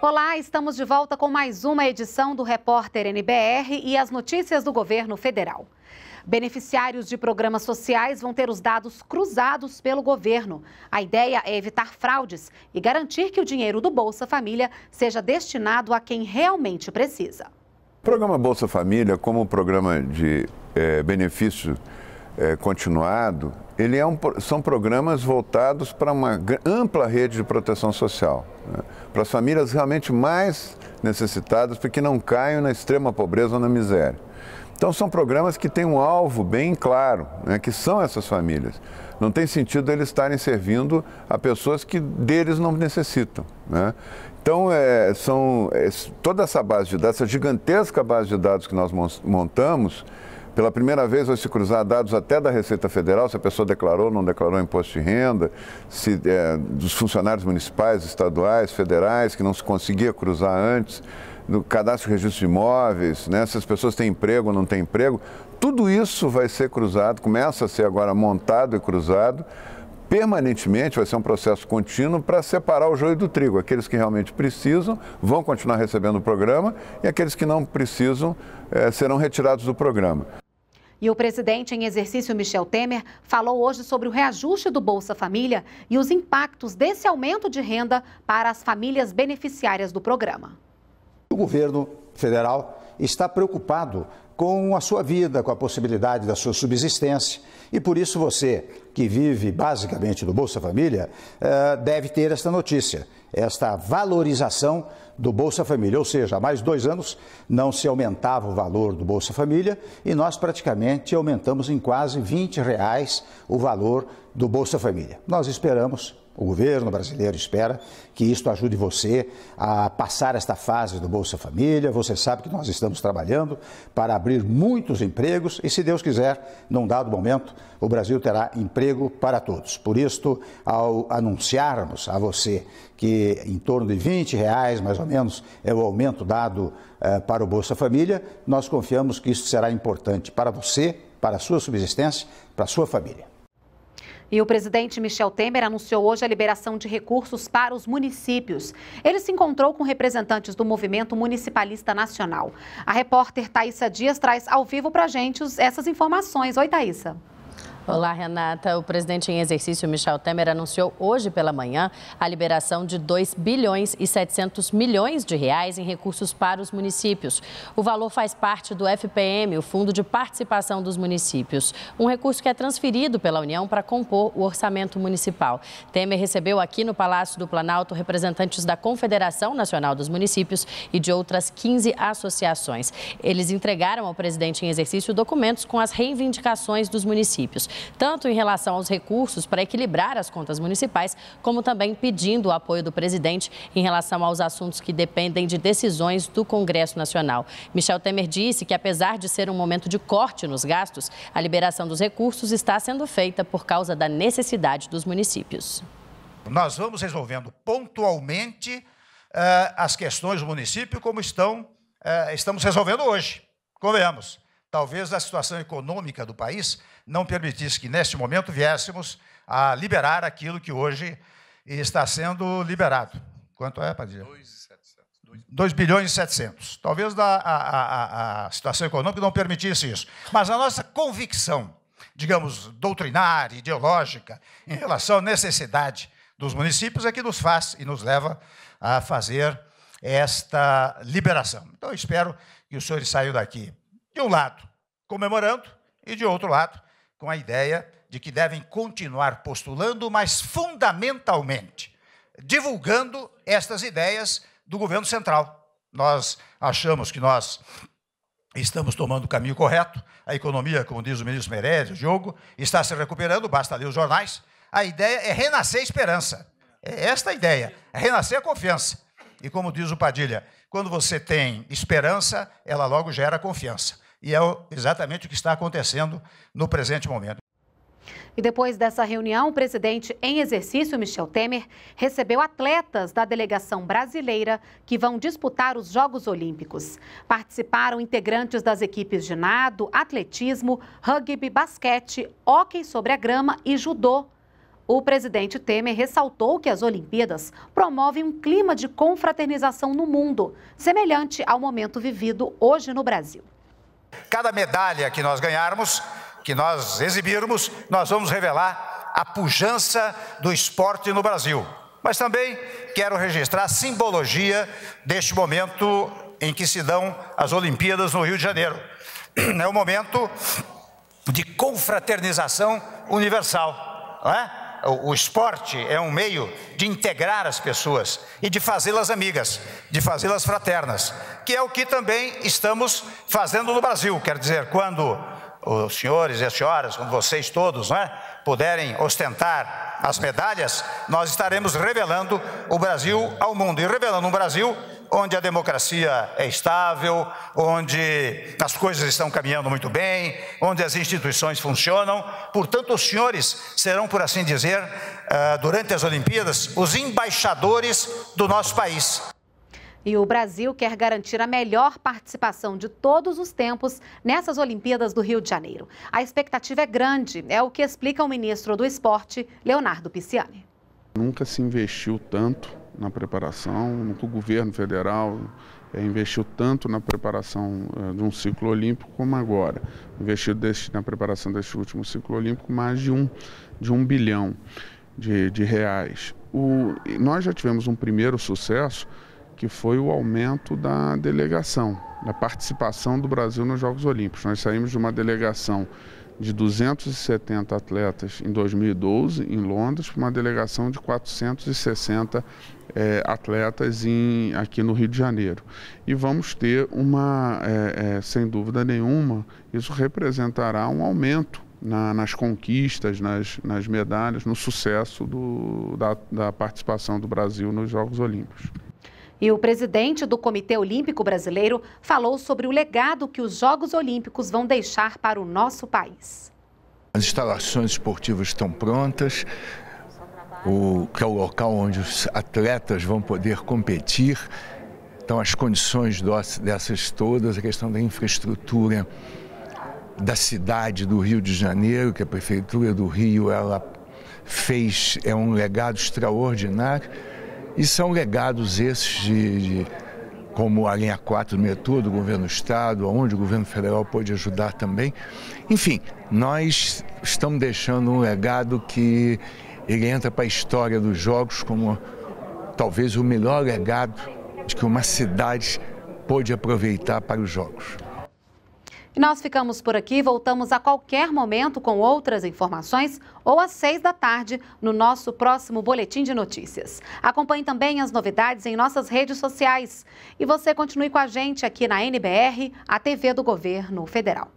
Olá, estamos de volta com mais uma edição do Repórter NBR e as notícias do governo federal. Beneficiários de programas sociais vão ter os dados cruzados pelo governo. A ideia é evitar fraudes e garantir que o dinheiro do Bolsa Família seja destinado a quem realmente precisa. O programa Bolsa Família, como um programa de é, benefício é, continuado, ele é um, são programas voltados para uma ampla rede de proteção social, né? para as famílias realmente mais necessitadas, para que não caiam na extrema pobreza ou na miséria. Então são programas que têm um alvo bem claro, né, que são essas famílias. Não tem sentido eles estarem servindo a pessoas que deles não necessitam. Né? Então é, são é, toda essa base de dados, essa gigantesca base de dados que nós montamos, pela primeira vez vai se cruzar dados até da Receita Federal, se a pessoa declarou ou não declarou imposto de renda, se, é, dos funcionários municipais, estaduais, federais, que não se conseguia cruzar antes do cadastro de registro de imóveis, né? se as pessoas têm emprego ou não têm emprego, tudo isso vai ser cruzado, começa a ser agora montado e cruzado permanentemente, vai ser um processo contínuo para separar o joio do trigo. Aqueles que realmente precisam vão continuar recebendo o programa e aqueles que não precisam eh, serão retirados do programa. E o presidente em exercício Michel Temer falou hoje sobre o reajuste do Bolsa Família e os impactos desse aumento de renda para as famílias beneficiárias do programa governo federal está preocupado com a sua vida, com a possibilidade da sua subsistência. E por isso você, que vive basicamente do Bolsa Família, eh, deve ter esta notícia esta valorização do Bolsa Família. Ou seja, há mais dois anos não se aumentava o valor do Bolsa Família e nós praticamente aumentamos em quase 20 reais o valor do Bolsa Família. Nós esperamos, o governo brasileiro espera que isto ajude você a passar esta fase do Bolsa Família. Você sabe que nós estamos trabalhando para abrir muitos empregos e, se Deus quiser, num dado momento, o Brasil terá emprego para todos. Por isto, ao anunciarmos a você que em torno de 20 reais, mais ou menos, é o aumento dado eh, para o Bolsa Família. Nós confiamos que isso será importante para você, para a sua subsistência, para a sua família. E o presidente Michel Temer anunciou hoje a liberação de recursos para os municípios. Ele se encontrou com representantes do Movimento Municipalista Nacional. A repórter Thaisa Dias traz ao vivo para a gente essas informações. Oi, Thaisa. Olá, Renata. O presidente em exercício, Michel Temer, anunciou hoje pela manhã a liberação de 2 bilhões e 700 milhões de reais em recursos para os municípios. O valor faz parte do FPM, o Fundo de Participação dos Municípios, um recurso que é transferido pela União para compor o orçamento municipal. Temer recebeu aqui no Palácio do Planalto representantes da Confederação Nacional dos Municípios e de outras 15 associações. Eles entregaram ao presidente em exercício documentos com as reivindicações dos municípios tanto em relação aos recursos para equilibrar as contas municipais, como também pedindo o apoio do presidente em relação aos assuntos que dependem de decisões do Congresso Nacional. Michel Temer disse que, apesar de ser um momento de corte nos gastos, a liberação dos recursos está sendo feita por causa da necessidade dos municípios. Nós vamos resolvendo pontualmente uh, as questões do município como estão, uh, estamos resolvendo hoje. Convenhamos talvez a situação econômica do país não permitisse que, neste momento, viéssemos a liberar aquilo que hoje está sendo liberado. Quanto é, Padilha? 2 bilhões e 700. Talvez a, a, a, a, situação econômica não permitisse isso. Mas a nossa convicção, digamos, doutrinária, ideológica, em relação à necessidade dos municípios é que nos faz e nos leva a fazer esta liberação. Então, espero que os senhores saiam daqui de um lado, comemorando, e de outro lado, com a ideia de que devem continuar postulando, mas fundamentalmente divulgando estas ideias do governo central. Nós achamos que nós estamos tomando o caminho correto. A economia, como diz o ministro Meirelles, o Diogo, está se recuperando, basta ler os jornais. A ideia é renascer a esperança. É esta a ideia, é renascer a confiança. E como diz o Padilha, quando você tem esperança, ela logo gera confiança. E é exatamente o que está acontecendo no presente momento. E depois dessa reunião, o presidente em exercício, Michel Temer, recebeu atletas da delegação brasileira que vão disputar os Jogos Olímpicos. Participaram integrantes das equipes de nado, atletismo, rugby, basquete, hóquei sobre a grama e judô. O presidente Temer ressaltou que as Olimpíadas promovem um clima de confraternização no mundo, semelhante ao momento vivido hoje no Brasil. Cada medalha que nós ganharmos, que nós exibirmos, nós vamos revelar a pujança do esporte no Brasil. Mas também quero registrar a simbologia deste momento em que se dão as Olimpíadas no Rio de Janeiro. É um momento de confraternização universal. Não é? o, esporte é um meio de integrar as pessoas e de fazê-las amigas de fazê-las fraternas, que é o que também estamos fazendo no Brasil. Quer dizer, quando os senhores e as senhoras, como vocês todos, né, puderem ostentar as medalhas, nós estaremos revelando o Brasil ao mundo e revelando um Brasil onde a democracia é estável, onde as coisas estão caminhando muito bem, onde as instituições funcionam. Portanto, os senhores serão, por assim dizer, eh, durante as Olimpíadas, os embaixadores do nosso país. E o Brasil quer garantir a melhor participação de todos os tempos nessas Olimpíadas do Rio de Janeiro. A expectativa é grande, é o que explica o ministro do Esporte, Leonardo Pisciani. Nunca se investiu tanto na preparação, nunca o governo federal eh, investiu tanto na preparação eh, de um ciclo olímpico como agora. Investiu deste, na preparação deste último ciclo olímpico mais de um, de um bilhão de, de reais. O, nós já tivemos um primeiro sucesso que foi o aumento da delegação, da participação do Brasil nos Jogos Olímpicos. Nós saímos de uma delegação de 270 atletas em 2012 em Londres para uma delegação de 460 é, atletas em, aqui no Rio de Janeiro. E vamos ter uma, é, é, sem dúvida nenhuma, isso representará um aumento na, nas conquistas, nas, nas medalhas, no sucesso do, da, da participação do Brasil nos Jogos Olímpicos. E o presidente do Comitê Olímpico Brasileiro falou sobre o legado que os Jogos Olímpicos vão deixar para o nosso país. As instalações esportivas estão prontas, o, que é o local onde os atletas vão poder competir. Então, as condições dessas todas, a questão da infraestrutura da cidade do Rio de Janeiro, que a Prefeitura do Rio ela fez, é um legado extraordinário. E são legados esses de, de como a linha 4 do Metrô, do governo do Estado, onde o governo federal pode ajudar também. Enfim, nós estamos deixando um legado que ele entra para a história dos jogos como talvez o melhor legado que uma cidade pôde aproveitar para os jogos. E nós ficamos por aqui, voltamos a qualquer momento com outras informações ou às seis da tarde no nosso próximo Boletim de Notícias. Acompanhe também as novidades em nossas redes sociais. E você continue com a gente aqui na NBR, a TV do Governo Federal.